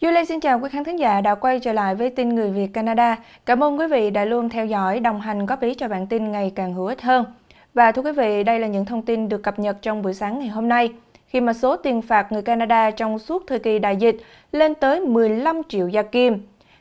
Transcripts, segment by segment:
Lê xin chào quý khán thính giả đã quay trở lại với tin Người Việt Canada. Cảm ơn quý vị đã luôn theo dõi, đồng hành góp ý cho bản tin ngày càng hữu ích hơn. Và thưa quý vị, đây là những thông tin được cập nhật trong buổi sáng ngày hôm nay, khi mà số tiền phạt người Canada trong suốt thời kỳ đại dịch lên tới 15 triệu gia kim.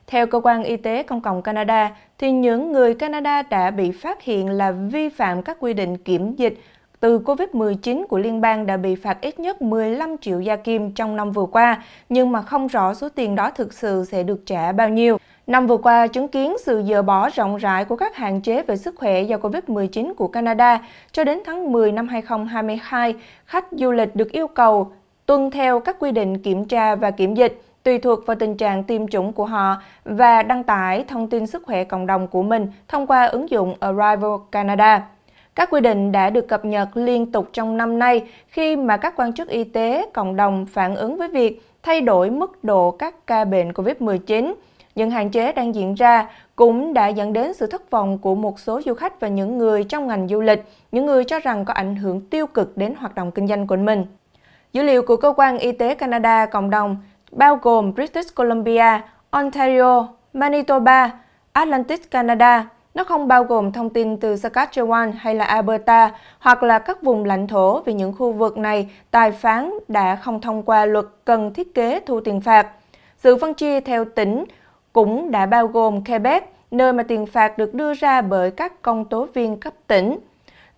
Theo Cơ quan Y tế Công cộng Canada, thì những người Canada đã bị phát hiện là vi phạm các quy định kiểm dịch từ COVID-19 của liên bang đã bị phạt ít nhất 15 triệu gia kim trong năm vừa qua, nhưng mà không rõ số tiền đó thực sự sẽ được trả bao nhiêu. Năm vừa qua, chứng kiến sự dỡ bỏ rộng rãi của các hạn chế về sức khỏe do COVID-19 của Canada. Cho đến tháng 10 năm 2022, khách du lịch được yêu cầu tuân theo các quy định kiểm tra và kiểm dịch tùy thuộc vào tình trạng tiêm chủng của họ và đăng tải thông tin sức khỏe cộng đồng của mình thông qua ứng dụng Arrival Canada. Các quy định đã được cập nhật liên tục trong năm nay khi mà các quan chức y tế cộng đồng phản ứng với việc thay đổi mức độ các ca bệnh COVID-19. Những hạn chế đang diễn ra cũng đã dẫn đến sự thất vọng của một số du khách và những người trong ngành du lịch, những người cho rằng có ảnh hưởng tiêu cực đến hoạt động kinh doanh của mình. Dữ liệu của Cơ quan Y tế Canada cộng đồng bao gồm British Columbia, Ontario, Manitoba, Atlantic Canada, nó không bao gồm thông tin từ Saskatchewan hay là Alberta hoặc là các vùng lãnh thổ vì những khu vực này tài phán đã không thông qua luật cần thiết kế thu tiền phạt. Sự phân chia theo tỉnh cũng đã bao gồm Quebec, nơi mà tiền phạt được đưa ra bởi các công tố viên cấp tỉnh.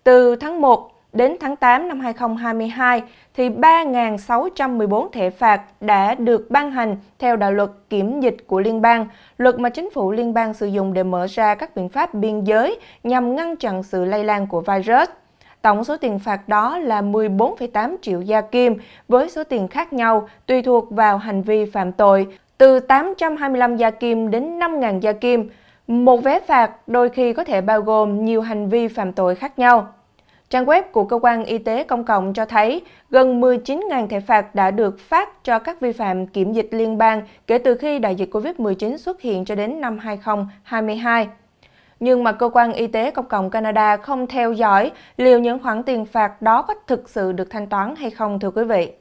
Từ tháng 1 Đến tháng 8 năm 2022, thì 3.614 thẻ phạt đã được ban hành theo đạo luật kiểm dịch của liên bang, luật mà chính phủ liên bang sử dụng để mở ra các biện pháp biên giới nhằm ngăn chặn sự lây lan của virus. Tổng số tiền phạt đó là 14,8 triệu gia kim với số tiền khác nhau tùy thuộc vào hành vi phạm tội, từ 825 gia kim đến 5.000 gia kim. Một vé phạt đôi khi có thể bao gồm nhiều hành vi phạm tội khác nhau. Trang web của Cơ quan Y tế Công cộng cho thấy gần 19.000 thẻ phạt đã được phát cho các vi phạm kiểm dịch liên bang kể từ khi đại dịch COVID-19 xuất hiện cho đến năm 2022. Nhưng mà Cơ quan Y tế Công cộng Canada không theo dõi liệu những khoản tiền phạt đó có thực sự được thanh toán hay không thưa quý vị.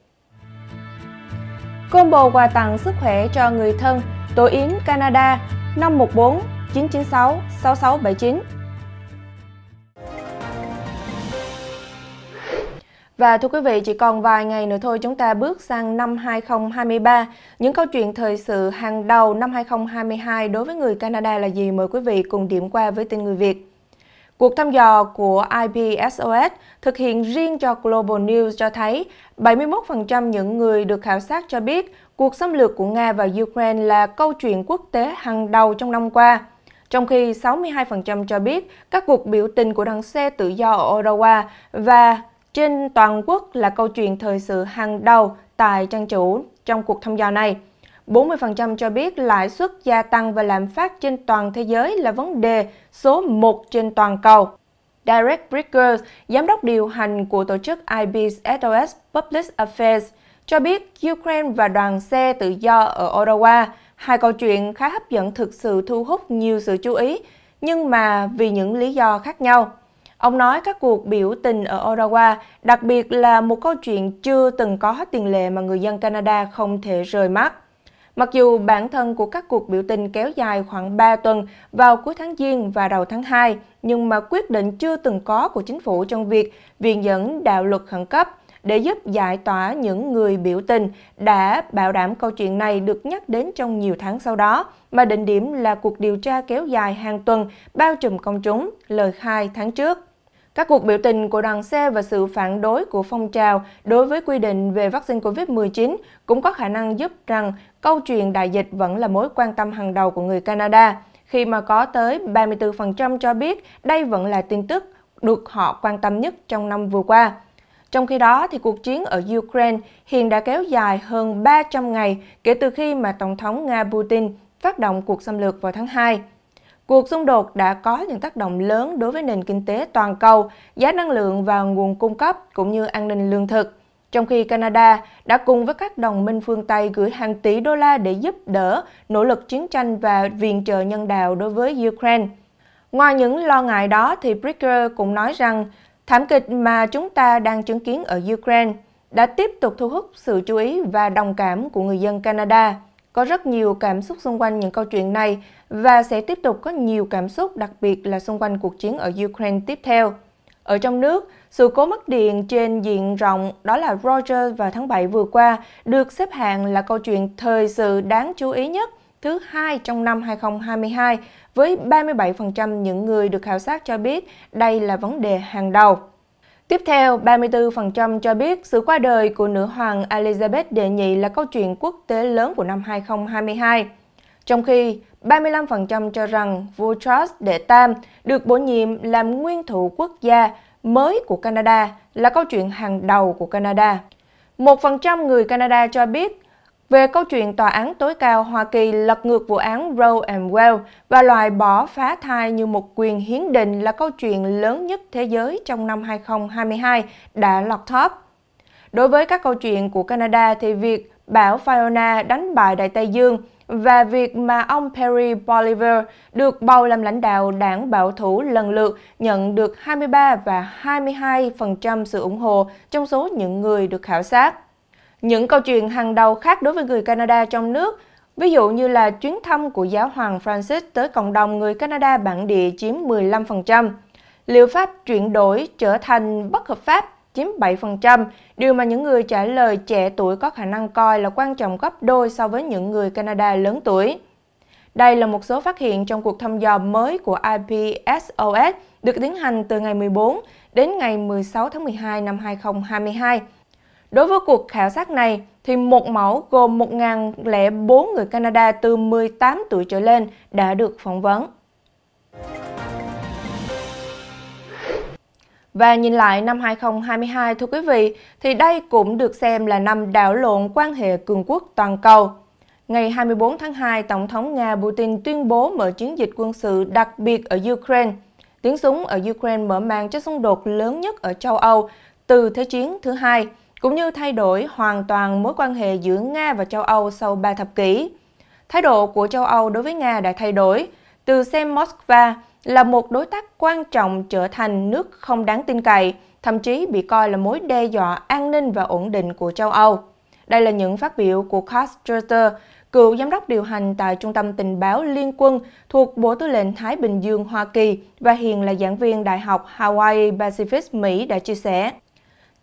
Combo quà tặng sức khỏe cho người thân, Tổ Yến Canada 514 996 6679 Và thưa quý vị, chỉ còn vài ngày nữa thôi chúng ta bước sang năm 2023. Những câu chuyện thời sự hàng đầu năm 2022 đối với người Canada là gì? Mời quý vị cùng điểm qua với tin người Việt. Cuộc thăm dò của IPSOS thực hiện riêng cho Global News cho thấy 71% những người được khảo sát cho biết cuộc xâm lược của Nga và Ukraine là câu chuyện quốc tế hàng đầu trong năm qua, trong khi 62% cho biết các cuộc biểu tình của đảng xe tự do ở Ottawa và trên toàn quốc là câu chuyện thời sự hàng đầu tại trang chủ trong cuộc thăm dò này. 40% cho biết lãi suất gia tăng và lạm phát trên toàn thế giới là vấn đề số 1 trên toàn cầu. Direct Bricker, giám đốc điều hành của tổ chức IBSOS Public Affairs, cho biết Ukraine và đoàn xe tự do ở Ottawa, hai câu chuyện khá hấp dẫn thực sự thu hút nhiều sự chú ý, nhưng mà vì những lý do khác nhau. Ông nói các cuộc biểu tình ở Ottawa, đặc biệt là một câu chuyện chưa từng có tiền lệ mà người dân Canada không thể rời mắt. Mặc dù bản thân của các cuộc biểu tình kéo dài khoảng 3 tuần vào cuối tháng Giêng và đầu tháng 2, nhưng mà quyết định chưa từng có của chính phủ trong việc viện dẫn đạo luật khẩn cấp để giúp giải tỏa những người biểu tình đã bảo đảm câu chuyện này được nhắc đến trong nhiều tháng sau đó, mà định điểm là cuộc điều tra kéo dài hàng tuần bao trùm công chúng, lời khai tháng trước. Các cuộc biểu tình của đoàn xe và sự phản đối của phong trào đối với quy định về vaccine COVID-19 cũng có khả năng giúp rằng câu chuyện đại dịch vẫn là mối quan tâm hàng đầu của người Canada, khi mà có tới 34% cho biết đây vẫn là tin tức được họ quan tâm nhất trong năm vừa qua. Trong khi đó, thì cuộc chiến ở Ukraine hiện đã kéo dài hơn 300 ngày kể từ khi mà Tổng thống Nga Putin phát động cuộc xâm lược vào tháng 2. Cuộc xung đột đã có những tác động lớn đối với nền kinh tế toàn cầu, giá năng lượng và nguồn cung cấp cũng như an ninh lương thực. Trong khi Canada đã cùng với các đồng minh phương Tây gửi hàng tỷ đô la để giúp đỡ nỗ lực chiến tranh và viện trợ nhân đạo đối với Ukraine. Ngoài những lo ngại đó thì Bricker cũng nói rằng thảm kịch mà chúng ta đang chứng kiến ở Ukraine đã tiếp tục thu hút sự chú ý và đồng cảm của người dân Canada. Có rất nhiều cảm xúc xung quanh những câu chuyện này và sẽ tiếp tục có nhiều cảm xúc đặc biệt là xung quanh cuộc chiến ở Ukraine tiếp theo. Ở trong nước, sự cố mất điện trên diện rộng đó là Roger vào tháng 7 vừa qua được xếp hạng là câu chuyện thời sự đáng chú ý nhất thứ hai trong năm 2022 với 37% những người được khảo sát cho biết đây là vấn đề hàng đầu. Tiếp theo, 34% cho biết sự qua đời của nữ hoàng Elizabeth đệ nhị là câu chuyện quốc tế lớn của năm 2022. Trong khi 35% cho rằng vua Charles đệ tam được bổ nhiệm làm nguyên thủ quốc gia mới của Canada là câu chuyện hàng đầu của Canada. 1% người Canada cho biết về câu chuyện Tòa án tối cao Hoa Kỳ lật ngược vụ án Roe and Wade và loại bỏ phá thai như một quyền hiến định là câu chuyện lớn nhất thế giới trong năm 2022 đã lọt top. Đối với các câu chuyện của Canada thì việc bão Fiona đánh bại Đại Tây Dương và việc mà ông Perry Bolivar được bầu làm lãnh đạo đảng bảo thủ lần lượt nhận được 23 và 22% sự ủng hộ trong số những người được khảo sát. Những câu chuyện hàng đầu khác đối với người Canada trong nước, ví dụ như là chuyến thăm của giáo hoàng Francis tới cộng đồng người Canada bản địa chiếm 15%, liệu pháp chuyển đổi trở thành bất hợp pháp chiếm 7%, điều mà những người trả lời trẻ tuổi có khả năng coi là quan trọng gấp đôi so với những người Canada lớn tuổi. Đây là một số phát hiện trong cuộc thăm dò mới của IPSOS được tiến hành từ ngày 14 đến ngày 16 tháng 12 năm 2022. Đối với cuộc khảo sát này, thì một mẫu gồm 1.004 người Canada từ 18 tuổi trở lên đã được phỏng vấn. Và nhìn lại năm 2022, thưa quý vị, thì đây cũng được xem là năm đảo lộn quan hệ cường quốc toàn cầu. Ngày 24 tháng 2, Tổng thống Nga Putin tuyên bố mở chiến dịch quân sự đặc biệt ở Ukraine. Tiếng súng ở Ukraine mở màn cho xung đột lớn nhất ở châu Âu từ Thế chiến thứ hai – cũng như thay đổi hoàn toàn mối quan hệ giữa Nga và châu Âu sau 3 thập kỷ. Thái độ của châu Âu đối với Nga đã thay đổi, từ xem Moscow là một đối tác quan trọng trở thành nước không đáng tin cậy, thậm chí bị coi là mối đe dọa an ninh và ổn định của châu Âu. Đây là những phát biểu của Carl cựu giám đốc điều hành tại Trung tâm Tình báo Liên quân thuộc Bộ Tư lệnh Thái Bình Dương Hoa Kỳ và hiện là giảng viên Đại học Hawaii Pacific Mỹ đã chia sẻ.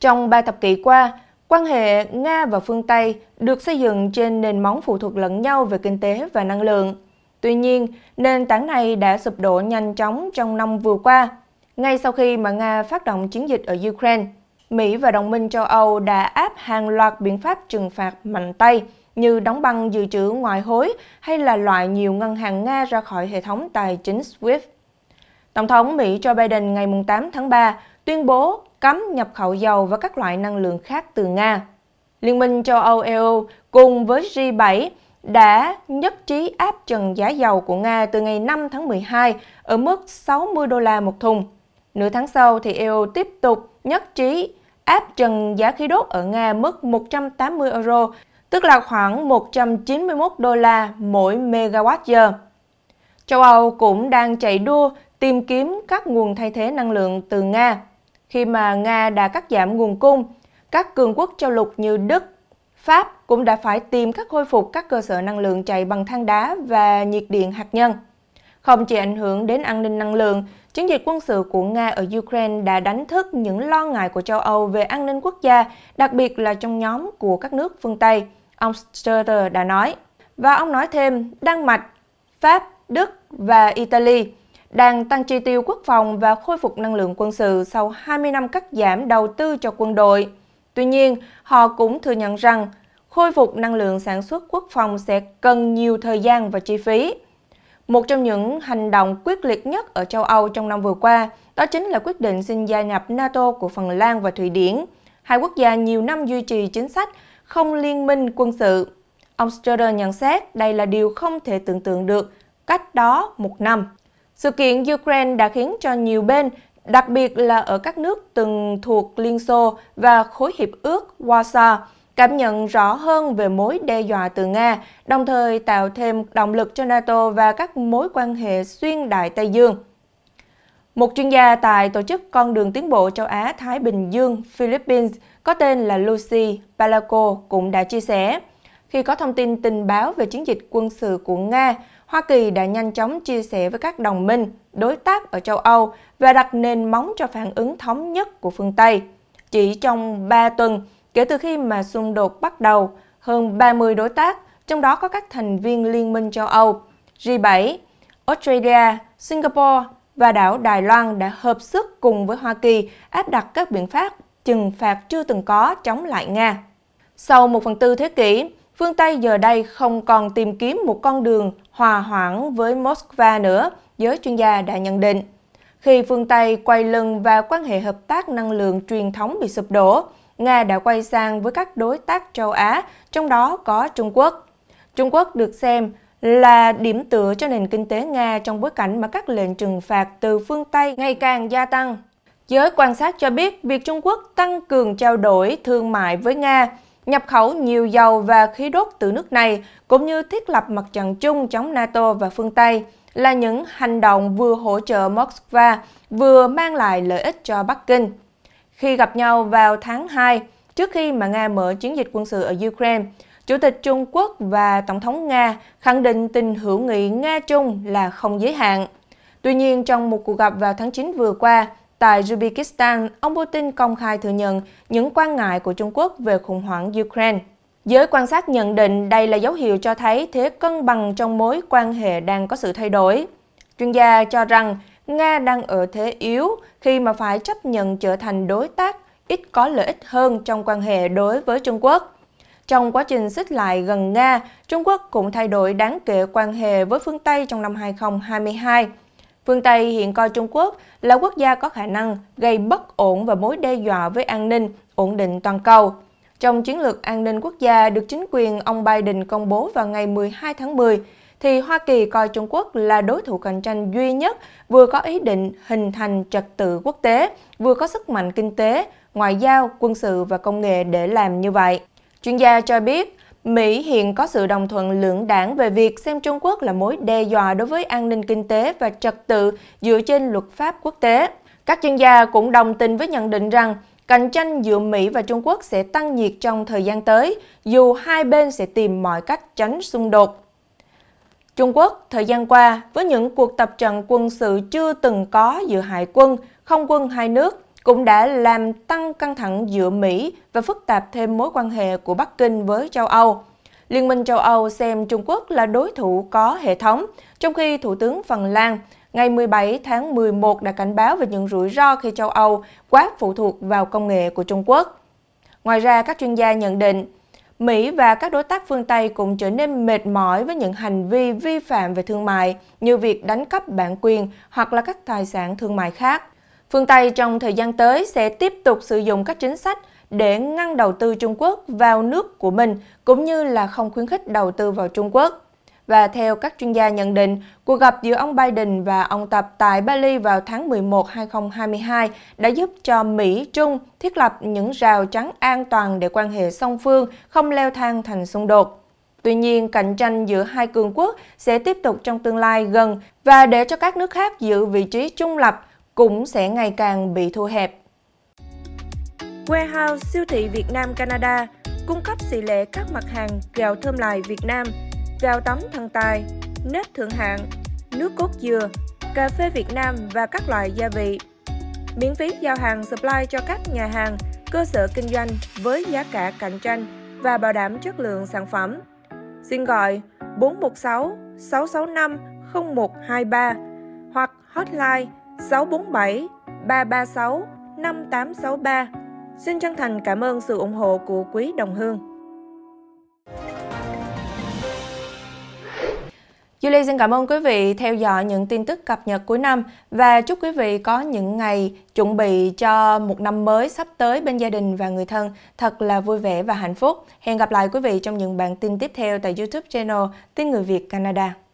Trong ba thập kỷ qua, quan hệ Nga và phương Tây được xây dựng trên nền móng phụ thuộc lẫn nhau về kinh tế và năng lượng. Tuy nhiên, nền tảng này đã sụp đổ nhanh chóng trong năm vừa qua, ngay sau khi mà Nga phát động chiến dịch ở Ukraine. Mỹ và đồng minh châu Âu đã áp hàng loạt biện pháp trừng phạt mạnh tay như đóng băng dự trữ ngoại hối hay là loại nhiều ngân hàng Nga ra khỏi hệ thống tài chính SWIFT. Tổng thống Mỹ Joe Biden ngày 8 tháng 3 tuyên bố cấm nhập khẩu dầu và các loại năng lượng khác từ Nga. Liên minh châu Âu EU cùng với G7 đã nhất trí áp trần giá dầu của Nga từ ngày 5 tháng 12 ở mức 60 đô la một thùng. Nửa tháng sau thì EU tiếp tục nhất trí áp trần giá khí đốt ở Nga mức 180 euro, tức là khoảng 191 đô la mỗi megawatt giờ. Châu Âu cũng đang chạy đua tìm kiếm các nguồn thay thế năng lượng từ Nga. Khi mà Nga đã cắt giảm nguồn cung, các cường quốc châu lục như Đức, Pháp cũng đã phải tìm cách khôi phục các cơ sở năng lượng chạy bằng than đá và nhiệt điện hạt nhân. Không chỉ ảnh hưởng đến an ninh năng lượng, chiến dịch quân sự của Nga ở Ukraine đã đánh thức những lo ngại của châu Âu về an ninh quốc gia, đặc biệt là trong nhóm của các nước phương Tây, ông Sturter đã nói. Và ông nói thêm, Đan Mạch, Pháp, Đức và Italy đang tăng chi tiêu quốc phòng và khôi phục năng lượng quân sự sau 20 năm cắt giảm đầu tư cho quân đội. Tuy nhiên, họ cũng thừa nhận rằng khôi phục năng lượng sản xuất quốc phòng sẽ cần nhiều thời gian và chi phí. Một trong những hành động quyết liệt nhất ở châu Âu trong năm vừa qua đó chính là quyết định xin gia nhập NATO của Phần Lan và Thụy Điển, hai quốc gia nhiều năm duy trì chính sách không liên minh quân sự. Ông Stöder nhận xét đây là điều không thể tưởng tượng được cách đó một năm. Sự kiện Ukraine đã khiến cho nhiều bên, đặc biệt là ở các nước từng thuộc Liên Xô và khối hiệp ước Warsaw, cảm nhận rõ hơn về mối đe dọa từ Nga, đồng thời tạo thêm động lực cho NATO và các mối quan hệ xuyên đại Tây Dương. Một chuyên gia tại Tổ chức Con đường Tiến bộ Châu Á-Thái Bình Dương Philippines có tên là Lucy Palaco cũng đã chia sẻ, khi có thông tin tình báo về chiến dịch quân sự của Nga, Hoa Kỳ đã nhanh chóng chia sẻ với các đồng minh, đối tác ở châu Âu và đặt nền móng cho phản ứng thống nhất của phương Tây. Chỉ trong 3 tuần kể từ khi mà xung đột bắt đầu, hơn 30 đối tác, trong đó có các thành viên Liên minh châu Âu, G7, Australia, Singapore và đảo Đài Loan đã hợp sức cùng với Hoa Kỳ áp đặt các biện pháp trừng phạt chưa từng có chống lại Nga. Sau một phần tư thế kỷ, phương Tây giờ đây không còn tìm kiếm một con đường hòa hoãn với Moscow nữa, giới chuyên gia đã nhận định. Khi phương Tây quay lưng và quan hệ hợp tác năng lượng truyền thống bị sụp đổ, Nga đã quay sang với các đối tác châu Á, trong đó có Trung Quốc. Trung Quốc được xem là điểm tựa cho nền kinh tế Nga trong bối cảnh mà các lệnh trừng phạt từ phương Tây ngày càng gia tăng. Giới quan sát cho biết việc Trung Quốc tăng cường trao đổi thương mại với Nga nhập khẩu nhiều dầu và khí đốt từ nước này, cũng như thiết lập mặt trận chung chống NATO và phương Tây, là những hành động vừa hỗ trợ Moscow, vừa mang lại lợi ích cho Bắc Kinh. Khi gặp nhau vào tháng 2, trước khi mà Nga mở chiến dịch quân sự ở Ukraine, Chủ tịch Trung Quốc và Tổng thống Nga khẳng định tình hữu nghị Nga-Trung là không giới hạn. Tuy nhiên, trong một cuộc gặp vào tháng 9 vừa qua, Tại Uzbekistan, ông Putin công khai thừa nhận những quan ngại của Trung Quốc về khủng hoảng Ukraine. Giới quan sát nhận định đây là dấu hiệu cho thấy thế cân bằng trong mối quan hệ đang có sự thay đổi. Chuyên gia cho rằng Nga đang ở thế yếu khi mà phải chấp nhận trở thành đối tác ít có lợi ích hơn trong quan hệ đối với Trung Quốc. Trong quá trình xích lại gần Nga, Trung Quốc cũng thay đổi đáng kể quan hệ với phương Tây trong năm 2022. Phương Tây hiện coi Trung Quốc là quốc gia có khả năng gây bất ổn và mối đe dọa với an ninh, ổn định toàn cầu. Trong chiến lược an ninh quốc gia được chính quyền ông Biden công bố vào ngày 12 tháng 10, thì Hoa Kỳ coi Trung Quốc là đối thủ cạnh tranh duy nhất vừa có ý định hình thành trật tự quốc tế, vừa có sức mạnh kinh tế, ngoại giao, quân sự và công nghệ để làm như vậy. Chuyên gia cho biết, Mỹ hiện có sự đồng thuận lưỡng đảng về việc xem Trung Quốc là mối đe dọa đối với an ninh kinh tế và trật tự dựa trên luật pháp quốc tế. Các chuyên gia cũng đồng tình với nhận định rằng cạnh tranh giữa Mỹ và Trung Quốc sẽ tăng nhiệt trong thời gian tới, dù hai bên sẽ tìm mọi cách tránh xung đột. Trung Quốc, thời gian qua, với những cuộc tập trận quân sự chưa từng có giữa hải quân, không quân hai nước, cũng đã làm tăng căng thẳng giữa Mỹ và phức tạp thêm mối quan hệ của Bắc Kinh với châu Âu. Liên minh châu Âu xem Trung Quốc là đối thủ có hệ thống, trong khi Thủ tướng Phần Lan ngày 17 tháng 11 đã cảnh báo về những rủi ro khi châu Âu quá phụ thuộc vào công nghệ của Trung Quốc. Ngoài ra, các chuyên gia nhận định, Mỹ và các đối tác phương Tây cũng trở nên mệt mỏi với những hành vi vi phạm về thương mại như việc đánh cắp bản quyền hoặc là các tài sản thương mại khác. Phương Tây trong thời gian tới sẽ tiếp tục sử dụng các chính sách để ngăn đầu tư Trung Quốc vào nước của mình, cũng như là không khuyến khích đầu tư vào Trung Quốc. Và theo các chuyên gia nhận định, cuộc gặp giữa ông Biden và ông Tập tại Bali vào tháng 11 2022 đã giúp cho Mỹ-Trung thiết lập những rào chắn an toàn để quan hệ song phương không leo thang thành xung đột. Tuy nhiên, cạnh tranh giữa hai cường quốc sẽ tiếp tục trong tương lai gần và để cho các nước khác giữ vị trí trung lập cũng sẽ ngày càng bị thu hẹp. Warehouse siêu thị Việt Nam Canada cung cấp tỷ lệ các mặt hàng gạo thơm lài Việt Nam, gạo tấm thần tài, nếp thượng hạng, nước cốt dừa, cà phê Việt Nam và các loại gia vị. Miễn phí giao hàng supply cho các nhà hàng, cơ sở kinh doanh với giá cả cạnh tranh và bảo đảm chất lượng sản phẩm. Xin gọi 416 665 0123 hoặc hotline 647 336 5863. Xin chân thành cảm ơn sự ủng hộ của quý đồng hương. Julie xin cảm ơn quý vị theo dõi những tin tức cập nhật cuối năm và chúc quý vị có những ngày chuẩn bị cho một năm mới sắp tới bên gia đình và người thân thật là vui vẻ và hạnh phúc. Hẹn gặp lại quý vị trong những bản tin tiếp theo tại YouTube channel Tin Người Việt Canada.